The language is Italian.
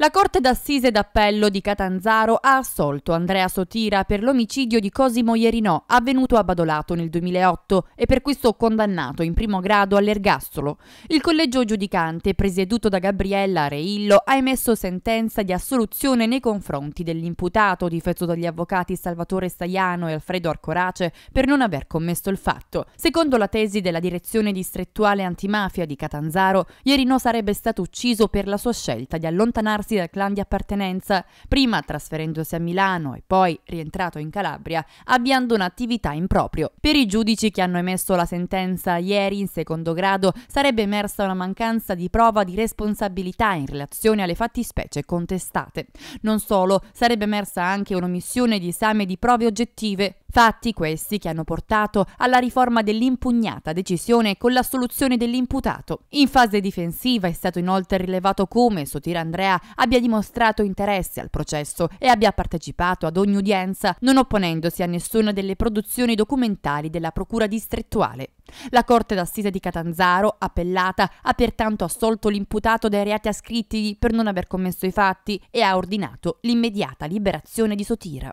La Corte d'Assise d'Appello di Catanzaro ha assolto Andrea Sotira per l'omicidio di Cosimo Ierino, avvenuto a Badolato nel 2008 e per questo condannato in primo grado all'ergastolo. Il collegio giudicante, presieduto da Gabriella Reillo, ha emesso sentenza di assoluzione nei confronti dell'imputato, difeso dagli avvocati Salvatore Staiano e Alfredo Arcorace, per non aver commesso il fatto. Secondo la tesi della direzione distrettuale antimafia di Catanzaro, Ierino sarebbe stato ucciso per la sua scelta di allontanarsi allontanarsi dal clan di appartenenza, prima trasferendosi a Milano e poi, rientrato in Calabria, avviando un'attività in proprio. Per i giudici che hanno emesso la sentenza ieri in secondo grado sarebbe emersa una mancanza di prova di responsabilità in relazione alle fattispecie contestate. Non solo, sarebbe emersa anche un'omissione di esame di prove oggettive, Fatti questi che hanno portato alla riforma dell'impugnata decisione con l'assoluzione dell'imputato. In fase difensiva è stato inoltre rilevato come Sotira Andrea abbia dimostrato interesse al processo e abbia partecipato ad ogni udienza non opponendosi a nessuna delle produzioni documentali della Procura distrettuale. La Corte d'Assise di Catanzaro, appellata, ha pertanto assolto l'imputato dai reati ascritti per non aver commesso i fatti e ha ordinato l'immediata liberazione di Sotira.